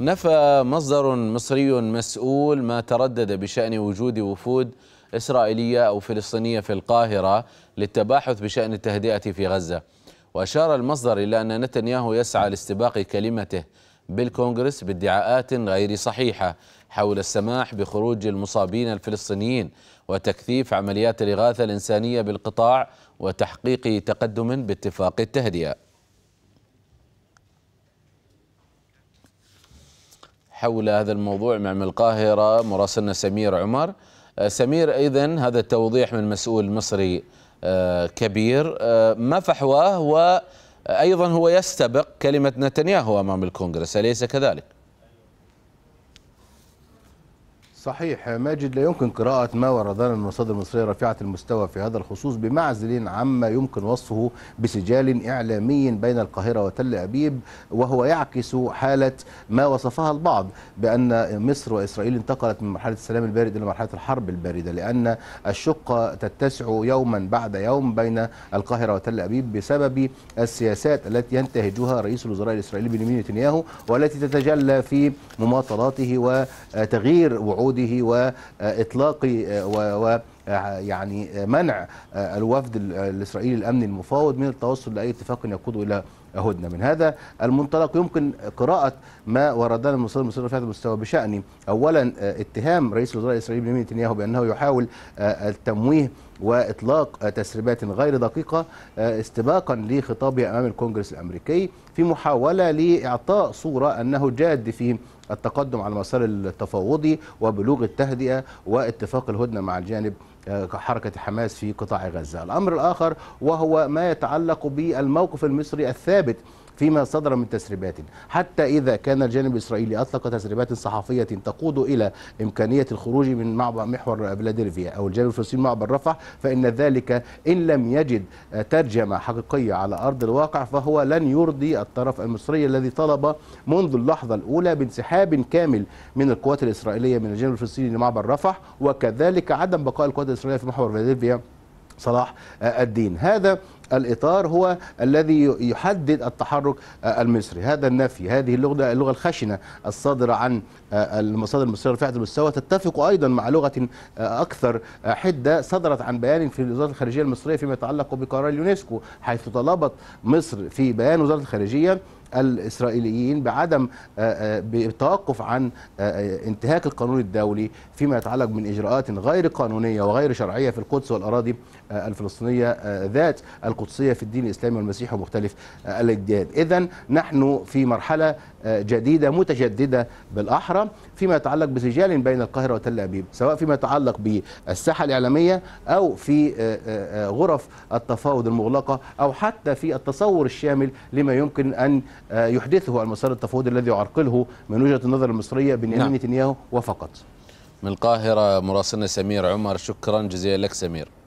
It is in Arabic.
نفى مصدر مصري مسؤول ما تردد بشأن وجود وفود إسرائيلية أو فلسطينية في القاهرة للتباحث بشأن التهدئة في غزة وأشار المصدر إلى أن نتنياهو يسعى لاستباق كلمته بالكونغرس بادعاءات غير صحيحة حول السماح بخروج المصابين الفلسطينيين وتكثيف عمليات الإغاثة الإنسانية بالقطاع وتحقيق تقدم باتفاق التهدئة حول هذا الموضوع مع من القاهرة مراسلنا سمير عمر آه، سمير إذا هذا التوضيح من مسؤول مصري آه، كبير آه، ما فحواه وأيضا هو يستبق كلمة نتنياهو أمام الكونغرس أليس كذلك؟ صحيح ماجد لا يمكن قراءة ما وردنا من مصادر المصرية رفيعة المستوى في هذا الخصوص بمعزل عما يمكن وصفه بسجال إعلامي بين القاهرة وتل أبيب وهو يعكس حالة ما وصفها البعض بأن مصر وإسرائيل انتقلت من مرحلة السلام البارد إلى مرحلة الحرب الباردة لأن الشقة تتسع يوما بعد يوم بين القاهرة وتل أبيب بسبب السياسات التي ينتهجها رئيس الوزراء الإسرائيلي بنيامين نتنياهو والتي تتجلى في مماطلاته وتغيير وعود وصعوده واطلاق و يعني منع الوفد الاسرائيلي الامني المفاوض من التوصل لاي اتفاق يقود الى هدنه من هذا المنطلق يمكن قراءه ما وردنا من مصادر المصريه في هذا المستوى بشان اولا اتهام رئيس الوزراء الاسرائيلي بنيامين نتنياهو بانه يحاول آه، التمويه واطلاق تسريبات غير دقيقه آه، استباقا لخطابه امام الكونجرس الامريكي في محاوله لاعطاء صوره انه جاد في التقدم على المسار التفاوضي وبلوغ التهدئة واتفاق الهدنة مع الجانب آه، حركة حماس في قطاع غزة الأمر الآخر وهو ما يتعلق بالموقف المصري الثابت فيما صدر من تسريبات حتى إذا كان الجانب الإسرائيلي أطلق تسريبات صحفية تقود إلى إمكانية الخروج من معبر محور بلادلفيا أو الجانب الفلسطيني معبر رفح فإن ذلك إن لم يجد ترجمة حقيقية على أرض الواقع فهو لن يرضي الطرف المصري الذي طلب منذ اللحظة الأولى بانسحاب كامل من القوات الإسرائيلية من الجانب الفلسطيني لمعبر رفح وكذلك عدم بقاء القوات الإسرائيلية في محور بلادلفيا صلاح الدين هذا الإطار هو الذي يحدد التحرك آه، المصري هذا النفي هذه اللغة, اللغة الخشنة الصادرة عن آه، المصادر المصرية رفعت المستوى تتفق أيضا مع لغة آه، أكثر حدة صدرت عن بيان في وزارة الخارجية المصرية فيما يتعلق بقرار اليونسكو حيث طلبت مصر في بيان وزارة الخارجية الإسرائيليين بعدم آه، آه، بتوقف عن آه، انتهاك القانون الدولي فيما يتعلق من إجراءات غير قانونية وغير شرعية في القدس والأراضي الفلسطينية ذات القدسية في الدين الإسلامي والمسيحي ومختلف الأجداد إذا نحن في مرحلة جديدة متجددة بالأحرى فيما يتعلق بسجال بين القاهرة وتل أبيب سواء فيما يتعلق بالساحة الإعلامية أو في غرف التفاوض المغلقة أو حتى في التصور الشامل لما يمكن أن آه، يحدثه المسار التفاوضي الذي يعرقله من وجهه النظر المصريه بنيامين نعم. نتنياهو وفقط. من القاهره مراسلنا سمير عمر شكرا جزيلا لك سمير.